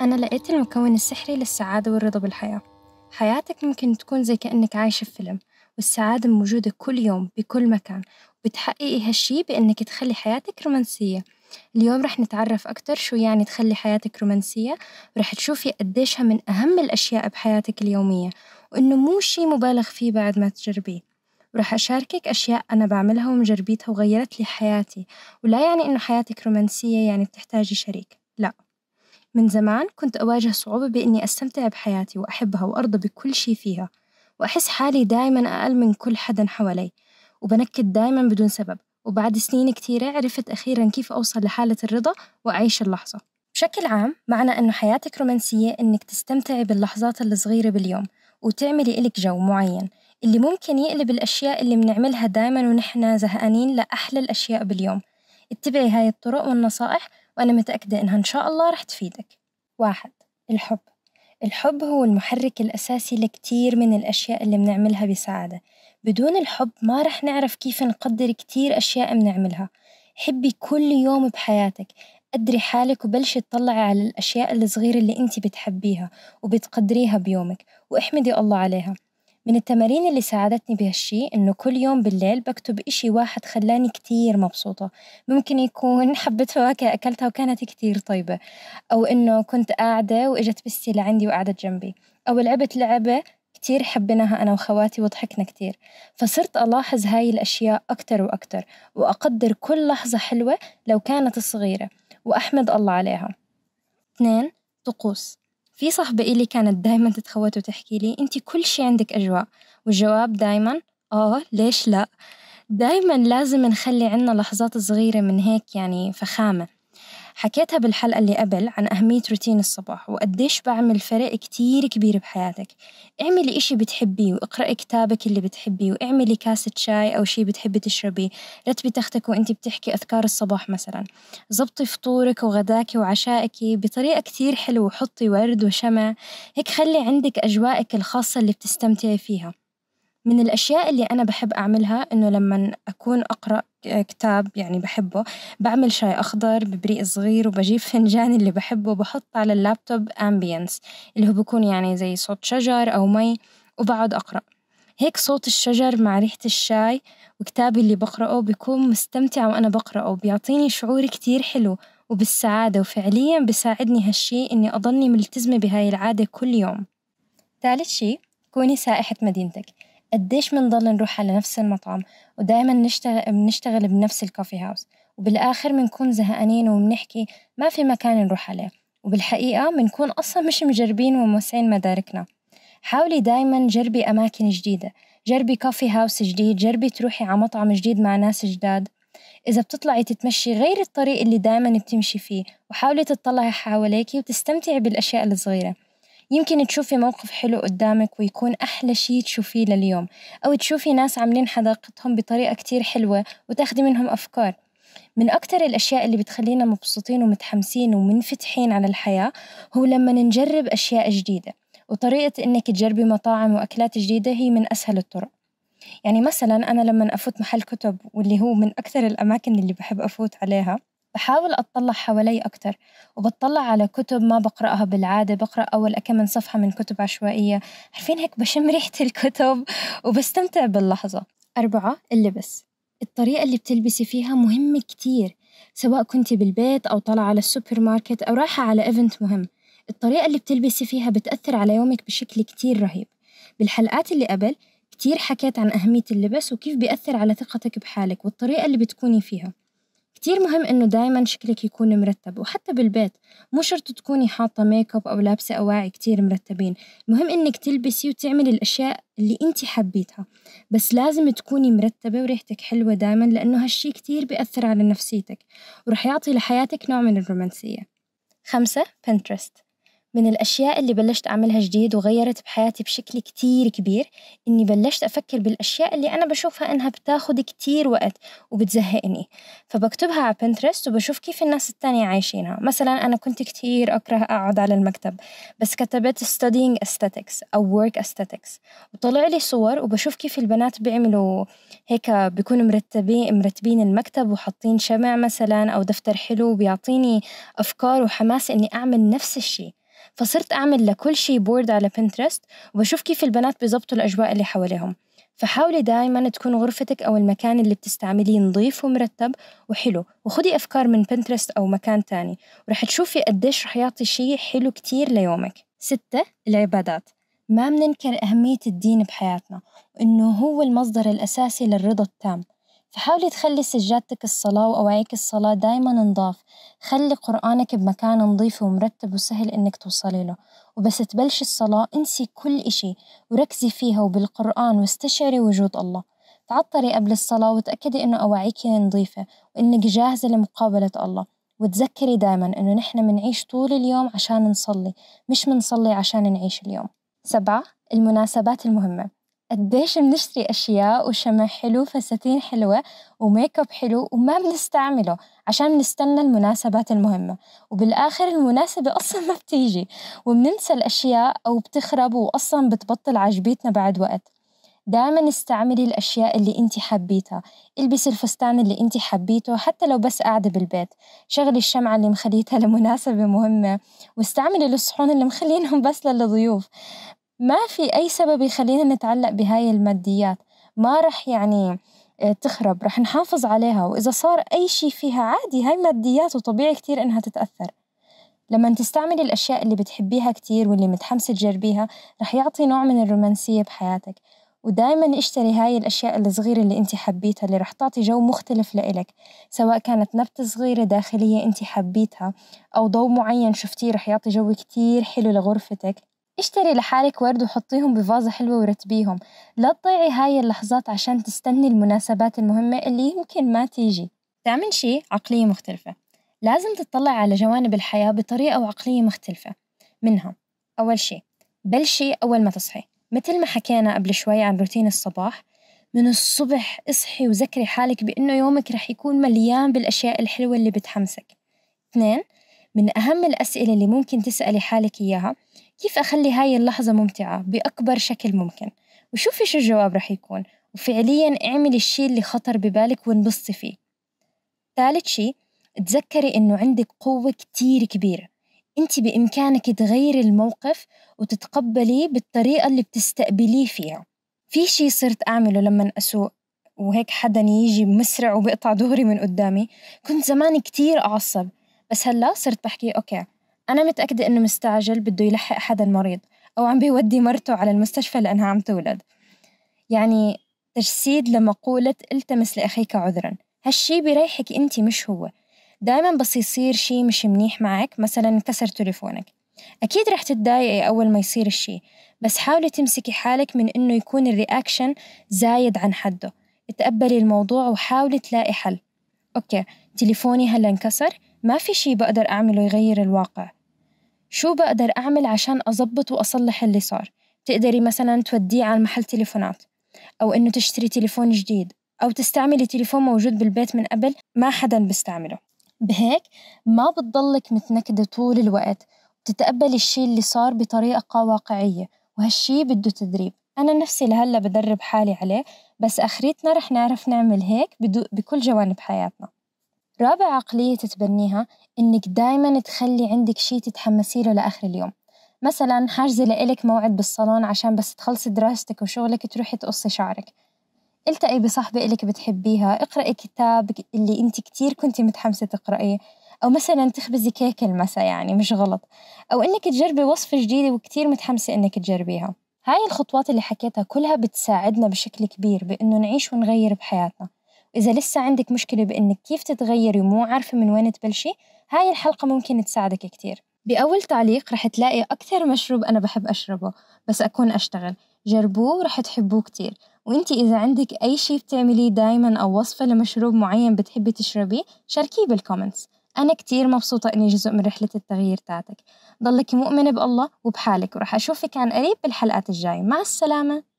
أنا لقيت المكون السحري للسعادة والرضا بالحياة حياتك ممكن تكون زي كأنك عايشة في فيلم والسعادة موجودة كل يوم بكل مكان وبتحققي هالشي بإنك تخلي حياتك رومانسية اليوم رح نتعرف أكتر شو يعني تخلي حياتك رومانسية ورح تشوفي قديشها من أهم الأشياء بحياتك اليومية وإنه مو شي مبالغ فيه بعد ما تجربيه ورح أشاركك أشياء أنا بعملها ومجربيتها وغيرت لي حياتي ولا يعني إنه حياتك رومانسية يعني بتحتاجي شريك لا من زمان كنت أواجه صعوبة بإني أستمتع بحياتي وأحبها وأرضى بكل شي فيها وأحس حالي دايما أقل من كل حدا حوالي وبنكد دايما بدون سبب وبعد سنين كتيرة عرفت أخيرا كيف أوصل لحالة الرضا وأعيش اللحظة بشكل عام معنى أنه حياتك رومانسية أنك تستمتعي باللحظات الصغيرة باليوم وتعملي إلك جو معين اللي ممكن يقلب الأشياء اللي بنعملها دايما ونحن زهقانين لأحلى الأشياء باليوم اتبعي هاي الطرق والنصائح وأنا متأكدة إنها إن شاء الله رح تفيدك واحد الحب الحب هو المحرك الأساسي لكتير من الأشياء اللي بنعملها بسعادة بدون الحب ما رح نعرف كيف نقدر كتير أشياء بنعملها حبي كل يوم بحياتك قدري حالك وبلشي تطلعي على الأشياء الصغيرة اللي أنت بتحبيها وبتقدريها بيومك واحمدي الله عليها من التمارين اللي ساعدتني بهالشي إنه كل يوم بالليل بكتب إشي واحد خلاني كتير مبسوطة ممكن يكون حبة فواكه أكلتها وكانت كتير طيبة أو إنه كنت قاعدة وإجت بستي لعندي وقعدت جنبي أو لعبت لعبة كتير حبيناها أنا وخواتي وضحكنا كتير فصرت ألاحظ هاي الأشياء أكتر وأكتر وأقدر كل لحظة حلوة لو كانت صغيرة وأحمد الله عليها اثنين طقوس في صاحبة إلي كانت دايما تتخوت وتحكي لي أنت كل شي عندك أجواء والجواب دايما آه ليش لأ دايما لازم نخلي عنا لحظات صغيرة من هيك يعني فخامة حكيتها بالحلقة اللي قبل عن أهمية روتين الصباح وقديش بعمل فرق كتير كبير بحياتك اعملي إشي بتحبيه واقرأي كتابك اللي بتحبيه واعملي كاسة شاي أو شي بتحبي تشربيه رتبي تختك وانت بتحكي أذكار الصباح مثلا زبطي فطورك وغداك وعشائك بطريقة كتير حلوة وحطي ورد وشمع هيك خلي عندك أجوائك الخاصة اللي بتستمتعي فيها من الأشياء اللي أنا بحب أعملها إنه لما أكون أقرأ كتاب يعني بحبه بعمل شاي أخضر ببريق صغير وبجيب فنجاني اللي بحبه وبحط على اللابتوب أمبيانس اللي هو بيكون يعني زي صوت شجر أو مي وبقعد أقرأ هيك صوت الشجر مع ريحة الشاي وكتابي اللي بقرأه بكون مستمتعة وأنا بقرأه بيعطيني شعور كتير حلو وبالسعادة وفعليا بساعدني هالشي إني أضلني ملتزمة بهاي العادة كل يوم ثالث شي كوني سائحة مدينتك قديش بنضل نروح على نفس المطعم ودائما نشتغل بنشتغل بنفس الكوفي هاوس وبالآخر بنكون زهقانين وبنحكي ما في مكان نروح عليه وبالحقيقة بنكون أصلا مش مجربين وموسعين مداركنا حاولي دايما جربي أماكن جديدة جربي كوفي هاوس جديد جربي تروحي على مطعم جديد مع ناس جداد إذا بتطلعي تتمشي غير الطريق اللي دايما بتمشي فيه وحاولي تطلعي حواليكي وتستمتعي بالأشياء الصغيرة يمكن تشوفي موقف حلو قدامك ويكون أحلى شي تشوفيه لليوم أو تشوفي ناس عاملين حداقتهم بطريقة كتير حلوة وتاخدي منهم أفكار من أكتر الأشياء اللي بتخلينا مبسوطين ومتحمسين ومنفتحين على الحياة هو لما نجرب أشياء جديدة وطريقة إنك تجربي مطاعم وأكلات جديدة هي من أسهل الطرق يعني مثلا أنا لما أفوت محل كتب واللي هو من أكثر الأماكن اللي بحب أفوت عليها بحاول أطلع حوالي أكتر وبطلع على كتب ما بقرأها بالعادة بقرأ أول كم من صفحة من كتب عشوائية عارفين هيك بشم ريحة الكتب وبستمتع باللحظة أربعة اللبس الطريقة اللي بتلبسي فيها مهمة كتير سواء كنتي بالبيت أو طالعة على السوبر ماركت أو رايحة على إيفنت مهم الطريقة اللي بتلبسي فيها بتأثر على يومك بشكل كتير رهيب بالحلقات اللي قبل كتير حكيت عن أهمية اللبس وكيف بيأثر على ثقتك بحالك والطريقة اللي بتكوني فيها كتير مهم إنه دايما شكلك يكون مرتب وحتى بالبيت مو شرط تكوني حاطة ميك اب أو لابسة أواعي كتير مرتبين المهم إنك تلبسي وتعملي الأشياء اللي انت حبيتها بس لازم تكوني مرتبة وريحتك حلوة دايما لأنه هالشي كتير بيأثر على نفسيتك ورح يعطي لحياتك نوع من الرومانسية خمسة بنترست من الأشياء اللي بلشت أعملها جديد وغيرت بحياتي بشكل كتير كبير إني بلشت أفكر بالأشياء اللي أنا بشوفها إنها بتاخد كتير وقت وبتزهقني فبكتبها على بنترست وبشوف كيف الناس التانية عايشينها مثلا أنا كنت كتير أكره أقعد على المكتب بس كتبت studying aesthetics أو work aesthetics وطلع لي صور وبشوف كيف البنات بيعملوا هيك بيكونوا مرتبين مرتبين المكتب وحاطين شمع مثلا أو دفتر حلو بيعطيني أفكار وحماس إني أعمل نفس الشيء فصرت أعمل لكل شي بورد على بنترست وبشوف كيف البنات بيظبطوا الأجواء اللي حواليهم فحاولي دايما تكون غرفتك أو المكان اللي بتستعمليه نظيف ومرتب وحلو وخدي أفكار من بنترست أو مكان تاني ورح تشوفي قديش رح يعطي شي حلو كتير ليومك ستة العبادات ما بننكر أهمية الدين بحياتنا وإنه هو المصدر الأساسي للرضا التام فحاولي تخلي سجادتك الصلاة وأواعيك الصلاة دايما نضاف خلي قرآنك بمكان نظيف ومرتب وسهل إنك توصلي له وبس تبلشي الصلاة انسي كل إشي وركزي فيها وبالقرآن واستشعري وجود الله تعطري قبل الصلاة وتأكدي إنه أوعيك نظيفة وإنك جاهزة لمقابلة الله وتذكري دايما إنه نحن منعيش طول اليوم عشان نصلي مش منصلي عشان نعيش اليوم سبعة المناسبات المهمة قديش بنشتري اشياء وشمع حلو فساتين حلوه وميك اب حلو وما بنستعمله عشان بنستنى المناسبات المهمه وبالاخر المناسبه اصلا ما بتيجي وبننسى الاشياء او بتخرب واصلا بتبطل عجبيتنا بعد وقت دائما استعملي الأشياء اللي أنت حبيتها البسي الفستان اللي أنت حبيته حتى لو بس قاعدة بالبيت شغلي الشمعة اللي مخليتها لمناسبة مهمة واستعملي الصحون اللي مخلينهم بس للضيوف ما في أي سبب يخلينا نتعلق بهاي الماديات ما رح يعني آه، تخرب رح نحافظ عليها وإذا صار أي شي فيها عادي هاي ماديات وطبيعي كتير إنها تتأثر لما تستعملي الأشياء اللي بتحبيها كتير واللي متحمسة تجربيها رح يعطي نوع من الرومانسية بحياتك ودايما اشتري هاي الأشياء الصغيرة اللي انت حبيتها اللي رح تعطي جو مختلف لإلك سواء كانت نبتة صغيرة داخلية انت حبيتها أو ضوء معين شفتيه رح يعطي جو كتير حلو لغرفتك اشتري لحالك ورد وحطيهم بفازة حلوة ورتبيهم لا تضيعي هاي اللحظات عشان تستني المناسبات المهمة اللي يمكن ما تيجي ثامن شي عقلية مختلفة لازم تطلع على جوانب الحياة بطريقة وعقلية مختلفة منها أول شي بلشي أول ما تصحي مثل ما حكينا قبل شوي عن روتين الصباح من الصبح اصحي وذكري حالك بأنه يومك رح يكون مليان بالأشياء الحلوة اللي بتحمسك اثنين من أهم الأسئلة اللي ممكن تسألي حالك إياها كيف أخلي هاي اللحظة ممتعة بأكبر شكل ممكن وشوفي شو الجواب رح يكون وفعليا اعملي الشي اللي خطر ببالك وانبسطي فيه ثالث شي تذكري إنه عندك قوة كتير كبيرة أنت بإمكانك تغيري الموقف وتتقبليه بالطريقة اللي بتستقبليه فيها في شي صرت أعمله لما أسوق وهيك حدا يجي مسرع وبقطع دوري من قدامي كنت زمان كتير أعصب بس هلا صرت بحكي أوكي أنا متأكدة إنه مستعجل بده يلحق حدا مريض أو عم بيودي مرته على المستشفى لأنها عم تولد يعني تجسيد لمقولة التمس لأخيك عذرا هالشي بيريحك أنت مش هو دائما بس يصير شي مش منيح معك مثلا انكسر تليفونك أكيد رح تتضايقي أول ما يصير الشي بس حاولي تمسكي حالك من إنه يكون الرياكشن زايد عن حده تقبلي الموضوع وحاولي تلاقي حل أوكي تليفوني هلا انكسر ما في شي بقدر أعمله يغير الواقع شو بقدر أعمل عشان أظبط وأصلح اللي صار تقدري مثلا توديه على محل تليفونات أو إنه تشتري تليفون جديد أو تستعملي تليفون موجود بالبيت من قبل ما حدا بيستعمله بهيك ما بتضلك متنكدة طول الوقت بتتقبلي الشي اللي صار بطريقة واقعية وهالشي بده تدريب أنا نفسي لهلا بدرب حالي عليه بس آخريتنا رح نعرف نعمل هيك بكل جوانب حياتنا رابع عقلية تتبنيها إنك دايما تخلي عندك شي تتحمسي له لآخر اليوم مثلا حاجزة لإلك موعد بالصالون عشان بس تخلصي دراستك وشغلك تروحي تقصي شعرك التقي بصاحبة إلك بتحبيها اقرأي كتاب اللي أنت كتير كنتي متحمسة تقرأيه أو مثلا تخبزي كيك المساء يعني مش غلط أو إنك تجربي وصفة جديدة وكتير متحمسة إنك تجربيها هاي الخطوات اللي حكيتها كلها بتساعدنا بشكل كبير بإنه نعيش ونغير بحياتنا إذا لسه عندك مشكلة بإنك كيف تتغيري ومو عارفة من وين تبلشي هاي الحلقة ممكن تساعدك كتير بأول تعليق رح تلاقي أكثر مشروب أنا بحب أشربه بس أكون أشتغل جربوه رح تحبوه كتير وانتي إذا عندك أي شي بتعمليه دايما أو وصفة لمشروب معين بتحبي تشربيه شاركيه بالكومنتس أنا كتير مبسوطة إني جزء من رحلة التغيير تاعتك ضلك مؤمنة بالله وبحالك ورح أشوفك عن قريب بالحلقات الجاية مع السلامة